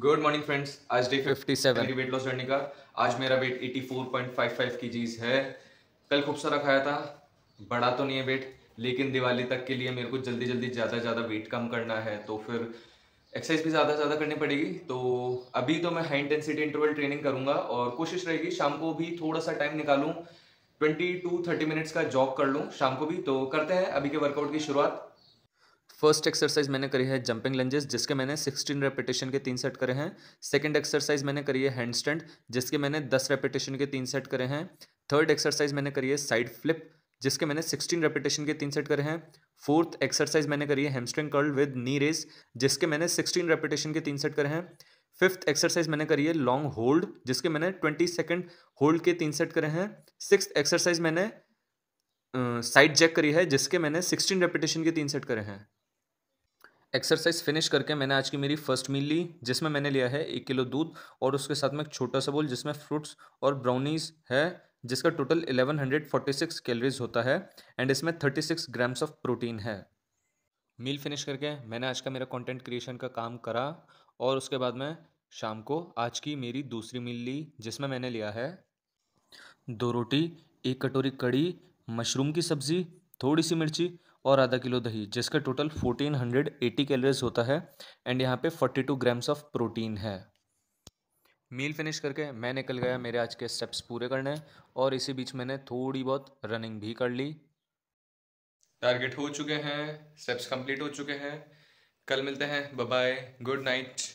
good morning friends आज day 57 seven weight loss journey का आज मेरा वेट 84.55 चीज है कल खूब सारा खाया था बड़ा तो नहीं है वेट लेकिन दिवाली तक के लिए मेरे को जल्दी जल्दी ज़्यादा ज़्यादा वेट कम करना है तो फिर एक्सरसाइज भी ज़्यादा ज़्यादा करनी पड़ेगी तो अभी तो मैं हाई इंटेंसिटी इंटरवल ट्रेनिंग करूँगा और कोशिश रहेगी शाम को भी थोड़ा सा टाइम निकालूँ ट्वेंटी टू थर्टी मिनट्स का जॉग कर लूँ शाम को भी तो करते हैं अभी के वर्कआउट की शुरुआत फर्स्ट एक्सरसाइज मैंने करी है जंपिंग लंजेस जिसके मैंने सिक्सटीन रेपिटेशन के तीन सेट करे हैं सेकेंड एक्सरसाइज मैंने करी है हैंड स्टैंड जिसके मैंने दस रेपिटेशन के तीन सेट करे हैं थर्ड एक्सरसाइज मैंने करी है साइड फ्लिप जिसके मैंने सिक्सटीन रेपिटेशन के तीन सेट करे हैं फोर्थ एक्सरसाइज मैंने करी है hamstring curl with knee raise जिसके मैंने सिक्सटीन रेपिटेशन के तीन सेट करे हैं फिफ्थ एक्सरसाइज मैंने करी है लॉन्ग होल्ड जिसके मैंने ट्वेंटी सेकेंड होल्ड के तीन सेट करे हैं सिक्स एक्सरसाइज मैंने साइड चेक करी है जिसके मैंने सिक्सटीन रेपिटेशन के तीन सेट करे हैं एक्सरसाइज फिनिश करके मैंने आज की मेरी फर्स्ट मील ली जिसमें मैंने लिया है एक किलो दूध और उसके साथ में एक छोटा सा बोल जिसमें फ्रूट्स और ब्राउनीज है जिसका टोटल 1146 कैलोरीज होता है एंड इसमें 36 ग्राम्स ऑफ प्रोटीन है मील फिनिश करके मैंने आज का मेरा कंटेंट क्रिएशन का काम करा और उसके बाद में शाम को आज की मेरी दूसरी मील ली जिसमें मैंने लिया है दो रोटी एक कटोरी कड़ी मशरूम की सब्ज़ी थोड़ी सी मिर्ची और आधा किलो दही जिसका total fourteen hundred eighty calories होता है एंड यहाँ पे forty two grams of protein है मील फिनिश करके मैं निकल गया मेरे आज के स्टेप्स पूरे करने और इसी बीच मैंने थोड़ी बहुत रनिंग भी कर ली टारगेट हो चुके हैं स्टेप्स कंप्लीट हो चुके हैं कल मिलते हैं बाय गुड नाइट